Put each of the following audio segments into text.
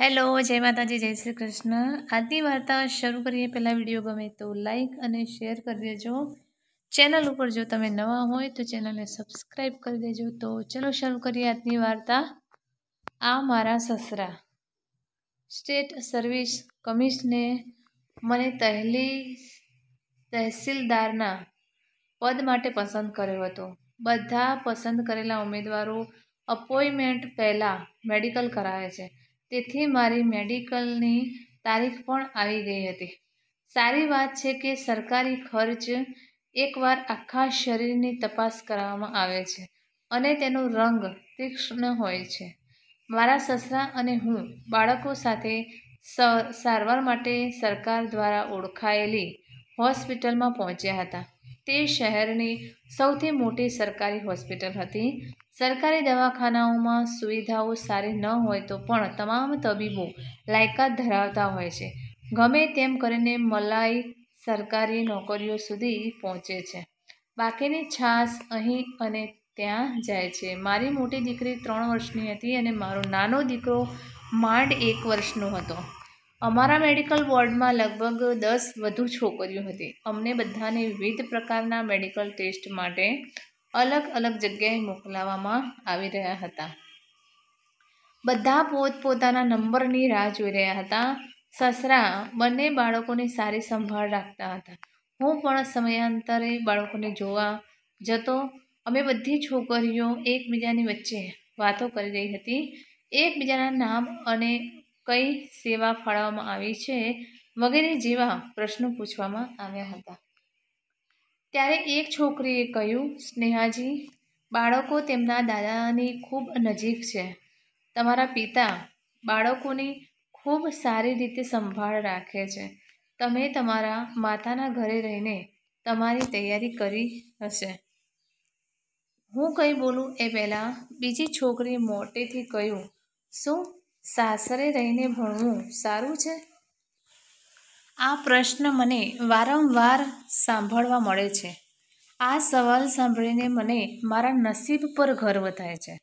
hello જય માતાજી જય શ્રી કૃષ્ણ આજની વાર્તા શરૂ કરીએ પહેલાં વિડીયો ગમે તો લાઈક અને શેર કરી દેજો ચેનલ ઉપર જો તમે નવા હોય તો ચેનલને સબસ્ક્રાઈબ કરી દેજો તો ચલો શરૂ કરીએ આજની વાર્તા આ મારા સસરા સ્ટેટ સર્વિસ કમિશને મને તહેલી તહેસીલદારના પદ માટે પસંદ કર્યો હતો બધા પસંદ કરેલા ઉમેદવારો અપોઇન્ટમેન્ટ પહેલાં મેડિકલ કરાવે છે તેથી મારી મેડિકલની તારીખ પણ આવી ગઈ હતી સારી વાત છે કે સરકારી ખર્ચ એકવાર આખા શરીરની તપાસ કરવામાં આવે છે અને તેનો રંગ તીક્ષ્ણ હોય છે મારા સસરા અને હું બાળકો સાથે સારવાર માટે સરકાર દ્વારા ઓળખાયેલી હોસ્પિટલમાં પહોંચ્યા હતા તે શહેરની સૌથી મોટી સરકારી હોસ્પિટલ હતી સરકારી દવાખાનાઓમાં સુવિધાઓ સારી ન હોય તો પણ તમામ તબીબો લાયકાત ધરાવતા હોય છે ગમે તેમ કરીને મલાઈ સરકારી નોકરીઓ સુધી પહોંચે છે બાકીની છાસ અહીં અને ત્યાં જાય છે મારી મોટી દીકરી ત્રણ વર્ષની હતી અને મારો નાનો દીકરો માંડ એક વર્ષનો હતો અમારા મેડિકલ વોર્ડમાં લગભગ દસ વધુ છોકરીઓ હતી અમને બધાને વિવિધ પ્રકારના મેડિકલ ટેસ્ટ માટે અલગ અલગ જગ્યાએ મોકલાવવામાં આવી રહ્યા હતા બધા પોતપોતાના નંબરની રાહ જોઈ રહ્યા હતા સસરા બંને બાળકોની સારી સંભાળ રાખતા હતા હું પણ સમયાંતરે બાળકોને જોવા જતો અમે બધી છોકરીઓ એકબીજાની વચ્ચે વાતો કરી રહી હતી એકબીજાના નામ અને કઈ સેવા ફાળવવામાં આવી છે વગેરે જેવા પ્રશ્નો પૂછવામાં આવ્યા હતા ત્યારે એક છોકરીએ કહ્યું સ્નેહાજી બાળકો તેમના દાદાની ખૂબ નજીક છે તમારા પિતા બાળકોની ખૂબ સારી રીતે સંભાળ રાખે છે તમે તમારા માતાના ઘરે રહીને તમારી તૈયારી કરી હશે હું કંઈ બોલું એ પહેલાં બીજી છોકરીએ મોટેથી કહ્યું શું સાસરે રહીને ભણવું સારું છે આ પ્રશ્ન મને વારંવાર સાંભળવા મળે છે આ સવાલ સાંભળીને મને મારા નસીબ પર ગર્વ થાય છે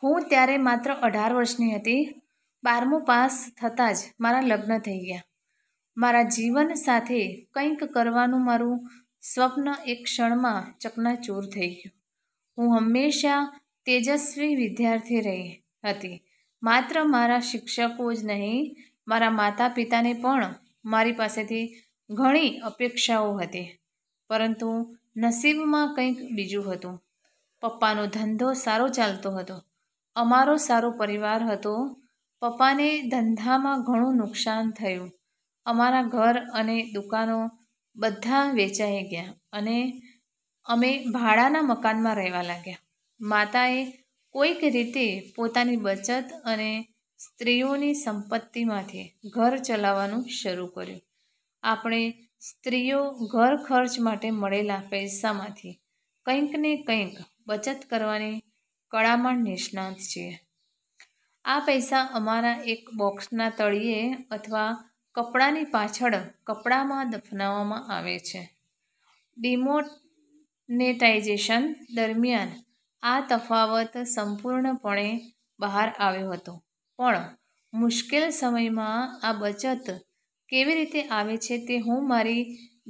હું ત્યારે માત્ર અઢાર વર્ષની હતી બારમું પાસ થતાં જ મારા લગ્ન થઈ ગયા મારા જીવન સાથે કંઈક કરવાનું મારું સ્વપ્ન એક ક્ષણમાં ચકનાચૂર થઈ ગયું હું હંમેશા તેજસ્વી વિદ્યાર્થી રહી હતી માત્ર મારા શિક્ષકો જ નહીં મારા માતા પિતાને પણ મારી પાસેથી ઘણી અપેક્ષાઓ હતી પરંતુ નસીબમાં કંઈક બીજું હતું પપ્પાનો ધંધો સારો ચાલતો હતો અમારો સારો પરિવાર હતો પપ્પાને ધંધામાં ઘણું નુકસાન થયું અમારા ઘર અને દુકાનો બધા વેચાઈ ગયા અને અમે ભાડાના મકાનમાં રહેવા લાગ્યા માતાએ કોઈક રીતે પોતાની બચત અને સ્ત્રીઓની સંપત્તિમાંથી ઘર ચલાવવાનું શરૂ કર્યું આપણે સ્ત્રીઓ ઘર ખર્ચ માટે મળેલા પૈસામાંથી કંઈક ને કંઈક બચત કરવાની કળામાં નિષ્ણાત છીએ આ પૈસા અમારા એક બોક્સના તળિયે અથવા કપડાની પાછળ કપડામાં દફનાવવામાં આવે છે ડિમોનેટાઇઝેશન દરમિયાન આ તફાવત સંપૂર્ણપણે બહાર આવ્યો હતો પણ મુશ્કેલ સમયમાં આ બચત કેવી રીતે આવે છે તે હું મારી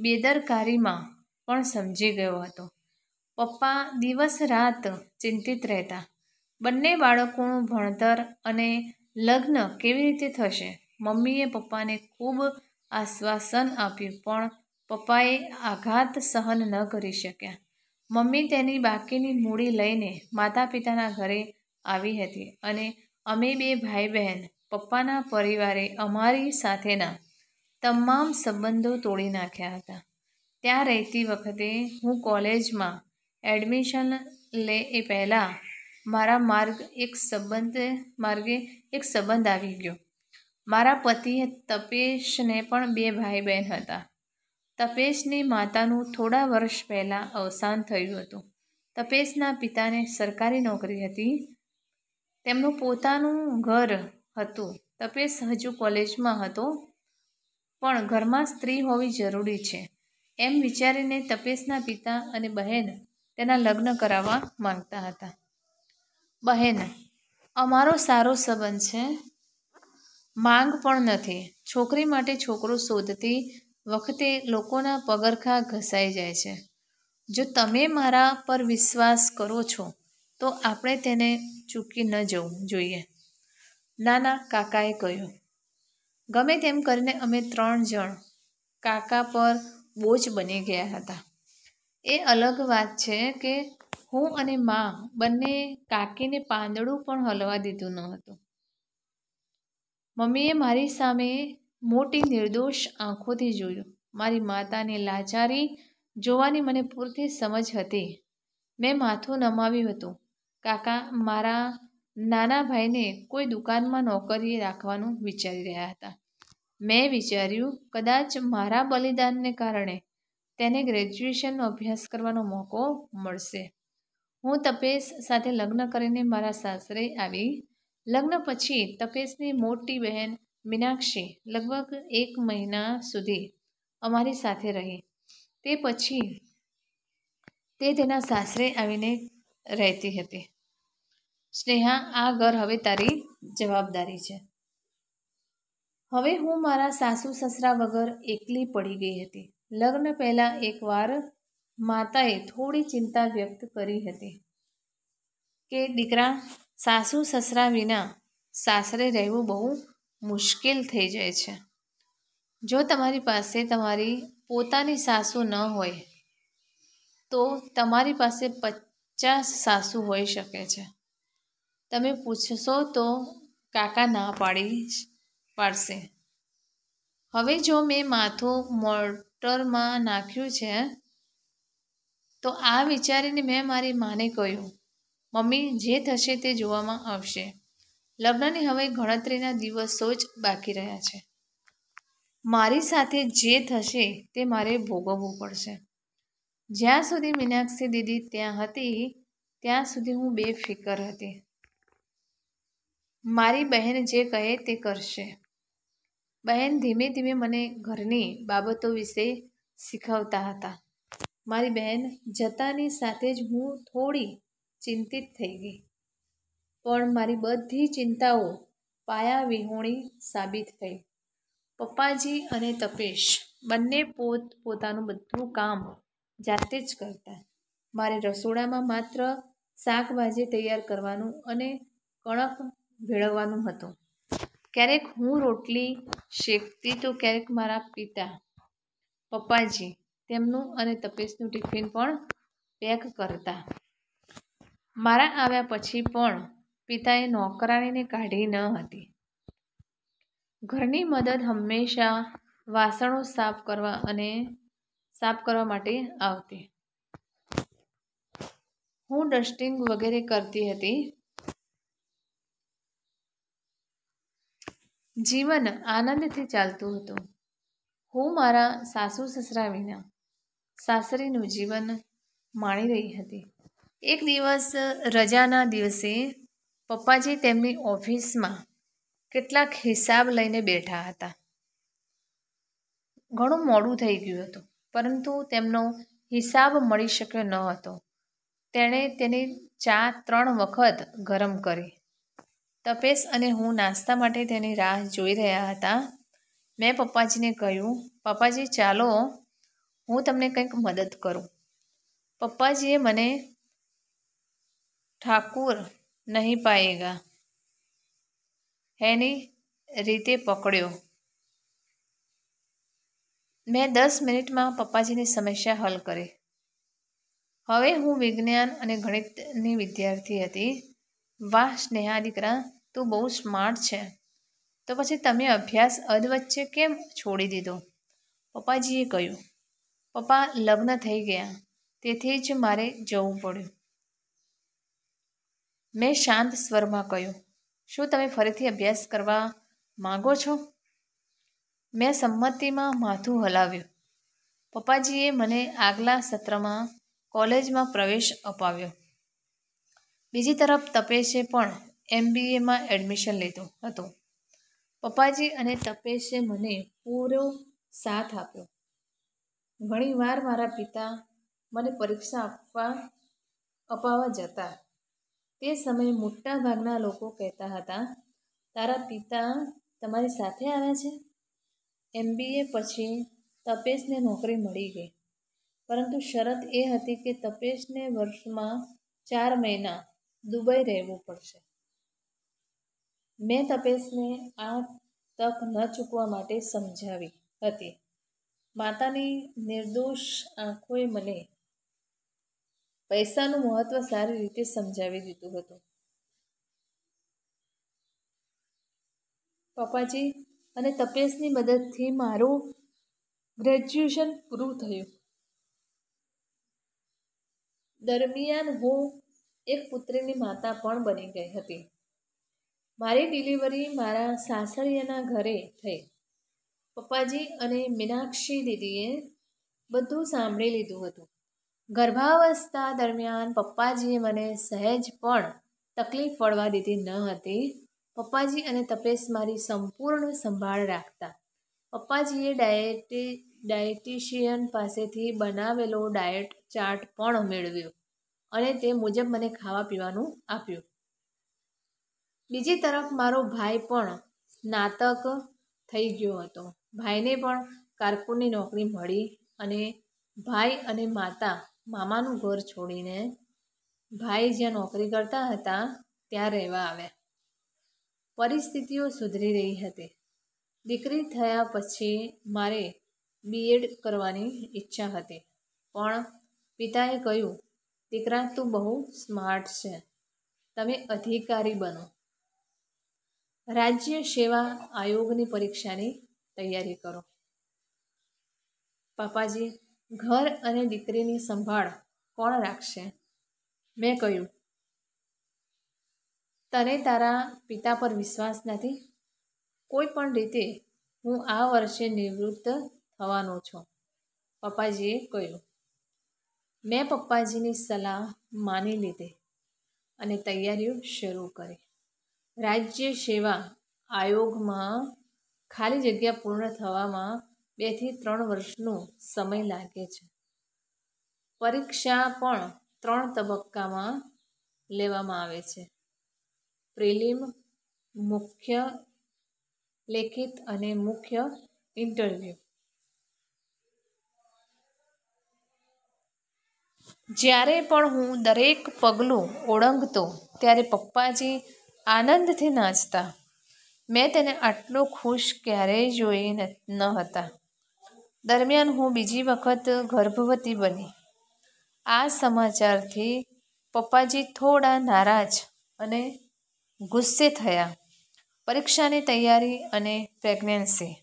બેદરકારીમાં પણ સમજી ગયો હતો પપ્પા દિવસ રાત ચિંતિત રહેતા બંને બાળકોનું ભણતર અને લગ્ન કેવી રીતે થશે મમ્મીએ પપ્પાને ખૂબ આશ્વાસન આપ્યું પણ પપ્પાએ આઘાત સહન ન કરી શક્યા મમ્મી તેની બાકીની મૂડી લઈને માતા પિતાના ઘરે આવી હતી અને અમે બે ભાઈ બહેન પપ્પાના પરિવારે અમારી સાથેના તમામ સંબંધો તોડી નાખ્યા હતા ત્યાં રહેતી વખતે હું કોલેજમાં એડમિશન લે એ પહેલાં મારા માર્ગ એક સંબંધ માર્ગે એક સંબંધ આવી ગયો મારા પતિએ તપેશને પણ બે ભાઈ બહેન હતા તપેશની માતાનું થોડા વર્ષ પહેલાં અવસાન થયું હતું તપેશના પિતાને સરકારી નોકરી હતી તેમનું પોતાનું ઘર હતું તપેશ હજુ કોલેજમાં હતો પણ ઘરમાં સ્ત્રી હોવી જરૂરી છે એમ વિચારીને તપેશના પિતા અને બહેન તેના લગ્ન કરાવવા માંગતા હતા બહેન અમારો સારો સંબંધ છે માંગ પણ નથી છોકરી માટે છોકરો શોધતી વખતે લોકોના પગરખા ઘસાઈ જાય છે જો તમે મારા પર વિશ્વાસ કરો છો તો આપણે તેને ચૂકી ન જવું જોઈએ નાના કાકાએ કહ્યું ગમે તેમ કરીને અમે ત્રણ જણ કાકા પર બોજ બની ગયા હતા એ અલગ વાત છે કે હું અને મા બંને કાકીને પાંદડું પણ હલવા દીધું ન હતું મમ્મીએ મારી સામે મોટી નિર્દોષ આંખોથી જોયું મારી માતાની લાચારી જોવાની મને પૂરતી સમજ હતી મેં માથું નમાવ્યું હતું કાકા મારા નાના ભાઈને કોઈ દુકાનમાં નોકરીએ રાખવાનું વિચારી રહ્યા હતા મેં વિચાર્યું કદાચ મારા બલિદાનને કારણે તેને ગ્રેજ્યુએશનનો અભ્યાસ કરવાનો મોકો મળશે હું તપેશ સાથે લગ્ન કરીને મારા સાસરે આવી લગ્ન પછી તપેશની મોટી બહેન મીનાક્ષી લગભગ એક મહિના સુધી અમારી સાથે રહી તે પછી તે તેના સાસરે આવીને રહેતી હતી સ્નેહા આ ઘર હવે તારી જવાબદારી છે હવે હું મારા સાસુ સસરા વગર એકલી પડી ગઈ હતી લગ્ન પહેલાં એકવાર માતાએ થોડી ચિંતા વ્યક્ત કરી હતી કે દીકરા સાસુ સસરા વિના સાસરે રહેવું બહુ મુશ્કેલ થઈ જાય છે જો તમારી પાસે તમારી પોતાની સાસુ ન હોય તો તમારી પાસે પચાસ સાસુ હોઈ શકે છે તમે પૂછશો તો કાકા ના પાડી પાડશે હવે જો મેં માથું મોટરમાં નાખ્યું છે તો આ વિચારીને મેં મારી માને કહ્યું મમ્મી જે થશે તે જોવામાં આવશે લગ્નની હવે ગણતરીના દિવસો જ બાકી રહ્યા છે મારી સાથે જે થશે તે મારે ભોગવવું પડશે જ્યાં સુધી મીનાક્ષી દીદી ત્યાં હતી ત્યાં સુધી હું બેફિકર હતી મારી બહેન જે કહે તે કરશે બહેન ધીમે ધીમે મને ઘરની બાબતો વિશે શીખવતા હતા મારી બહેન જતાની સાથે જ હું થોડી ચિંતિત થઈ ગઈ પણ મારી બધી ચિંતાઓ પાયા વિહોણી સાબિત થઈ પપ્પાજી અને તપેશ બંને પોત પોતાનું બધું કામ જાતે જ કરતા મારે રસોડામાં માત્ર શાકભાજી તૈયાર કરવાનું અને કણક ભેળવવાનું હતું ક્યારેક હું રોટલી શેકતી તો ક્યારેક મારા પિતા પપ્પાજી તેમનું અને તપેશનું ટિફિન પણ પેક કરતા મારા આવ્યા પછી પણ પિતાએ નોકરાણીને કાઢી ન હતી ઘરની મદદ હંમેશા વાસણો સાફ કરવા અને સાફ કરવા માટે આવતી હું ડસ્ટિંગ વગેરે કરતી હતી જીવન આનંદથી ચાલતું હતું હું મારા સાસુ સસરા વિના સાસરીનું જીવન માણી રહી હતી એક દિવસ રજાના દિવસે પપ્પાજી તેમની ઓફિસમાં કેટલાક હિસાબ લઈને બેઠા હતા ઘણું મોડું થઈ ગયું હતું પરંતુ તેમનો હિસાબ મળી શક્યો ન હતો તેણે તેની ચા ત્રણ વખત ગરમ કરી તપેશ અને હું નાસ્તા માટે તેની રાહ જોઈ રહ્યા હતા મેં પપ્પાજીને કહ્યું પપ્પાજી ચાલો હું તમને કંઈક મદદ કરું પપ્પાજીએ મને ઠાકુર નહીં पाएगा એની રીતે પકડ્યો મેં દસ મિનિટમાં પપ્પાજીની સમસ્યા હલ કરી હવે હું વિજ્ઞાન અને ગણિતની વિદ્યાર્થી હતી વાહ સ્નેહા દીકરા તું બહુ સ્માર્ટ છે તો પછી તમે અભ્યાસ અધવચ્ચે કેમ છોડી દીધો પપ્પાજીએ કહ્યું પપ્પા લગ્ન થઈ ગયા તેથી જ મારે જવું પડ્યું મેં શાંત સ્વરમાં કહ્યું શું તમે ફરીથી અભ્યાસ કરવા માગો છો મેં સંમતિમાં માથું હલાવ્યું પપ્પાજીએ મને આગલા સત્રમાં કોલેજમાં પ્રવેશ અપાવ્યો બીજી તરફ તપેશે પણ એમબીએમાં એડમિશન લીધું હતું પપ્પાજી અને તપેશે મને પૂરો સાથ આપ્યો ઘણીવાર મારા પિતા મને પરીક્ષા આપવા અપાવવા જતા તે સમયે મોટાભાગના લોકો કહેતા હતા તારા પિતા તમારી સાથે આવ્યા છે એમબીએ પછી તપેશને નોકરી મળી ગઈ પરંતુ શરત એ હતી કે તપેશને વર્ષમાં ચાર મહિના દુબઈ રહેવું પડશે મેં તપેશને આ તક ન ચૂકવા માટે સમજાવી હતી માતાની નિર્દોષ આંખોએ મને પૈસાનું મહત્વ સારી રીતે સમજાવી દીધું હતું પપ્પાજી અને તપેશની મદદથી મારું ગ્રેજ્યુએશન પૂરું થયું દરમિયાન હું એક પુત્રીની માતા પણ બની ગઈ હતી મારી ડિલિવરી મારા સાસરિયાના ઘરે થઈ પપ્પાજી અને મીનાક્ષી દીદીએ બધું સાંભળી લીધું હતું ગર્ભાવસ્થા દરમિયાન પપ્પાજીએ મને સહેજ પણ તકલીફ પડવા દીધી ન હતી પપ્પાજી અને તપેશ મારી સંપૂર્ણ સંભાળ રાખતા પપ્પાજીએ ડાયટી ડાયટિશિયન પાસેથી બનાવેલો ડાયટ ચાર્ટ પણ મેળવ્યો અને તે મુજબ મને ખાવા પીવાનું આપ્યું બીજી તરફ મારો ભાઈ પણ સ્નાતક થઈ ગયો હતો ભાઈને પણ કારકુનની નોકરી મળી અને ભાઈ અને માતા મામાનું ઘર છોડીને ભાઈ જ્યાં નોકરી કરતા હતા ત્યાં રહેવા આવ્યા પરિસ્થિતિઓ સુધરી રહી હતી દીકરી થયા પછી મારે બીએડ કરવાની ઈચ્છા હતી પણ પિતાએ કહ્યું દીકરા તું બહુ સ્માર્ટ છે તમે અધિકારી બનો રાજ્ય સેવા આયોગની પરીક્ષાની તૈયારી કરો પાપાજી ઘર અને દીકરીની સંભાળ કોણ રાખશે મેં કહ્યું તને તારા પિતા પર વિશ્વાસ નથી કોઈ પણ રીતે હું આ વર્ષે નિવૃત્ત થવાનો છું પપ્પાજીએ કહ્યું મેં પપ્પાજીની સલાહ માની લીધી અને તૈયારીઓ શરૂ કરી રાજ્ય સેવા આયોગમાં ખાલી જગ્યા પૂર્ણ થવામાં બેથી ત્રણ વર્ષનો સમય લાગે છે પરીક્ષા પણ ત્રણ તબક્કામાં લેવામાં આવે છે પ્રિલિમ મુખ્ય લેખિત અને મુખ્ય ઇન્ટરવ્યૂ જ્યારે પણ હું દરેક પગલું ઓળંગતો ત્યારે પપ્પાજી આનંદથી નાચતા મેં તેને આટલો ખુશ ક્યારેય જોઈ ન હતા દરમિયાન હું બીજી વખત ગર્ભવતી બની આ સમાચારથી પપ્પાજી થોડા નારાજ અને ગુસ્સે થયા પરીક્ષાની તૈયારી અને પ્રેગ્નન્સી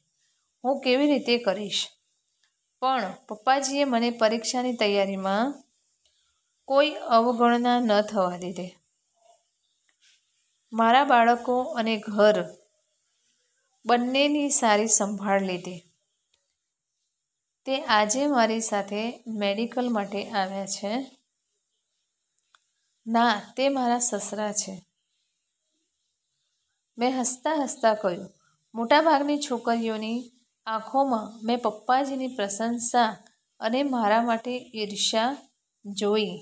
હું કેવી રીતે કરીશ પણ પપ્પાજીએ મને પરીક્ષાની તૈયારીમાં કોઈ અવગણના ન થવા દીધે મારા બાળકો અને ઘર બંનેની સારી સંભાળ લીધી તે આજે મારી સાથે મેડિકલ માટે આવ્યા છે ના તે મારા સસરા છે મેં હસતા હસતા કહ્યું મોટાભાગની છોકરીઓની આંખોમાં મેં પપ્પાજીની પ્રશંસા અને મારા માટે ઈર્ષ્યા જોઈ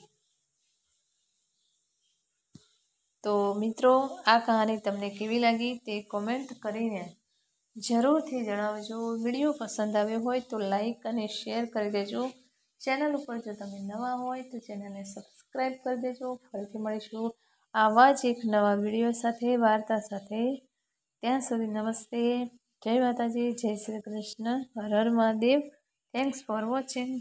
તો મિત્રો આ કહાની તમને કેવી લાગી તે કોમેન્ટ કરીને જરૂરથી જણાવજો વિડીયો પસંદ આવ્યો હોય તો લાઈક અને શેર કરી દેજો ચેનલ ઉપર જો તમે નવા હોય તો ચેનલને સબસ્ક્રાઈબ કરી દેજો ફરીથી મળીશું આવા જ એક નવા વિડીયો સાથે વાર્તા સાથે ત્યાં સુધી નમસ્તે જય માતાજી જય શ્રી કૃષ્ણ હર હર મહાદેવ થેન્ક્સ ફોર વોચિંગ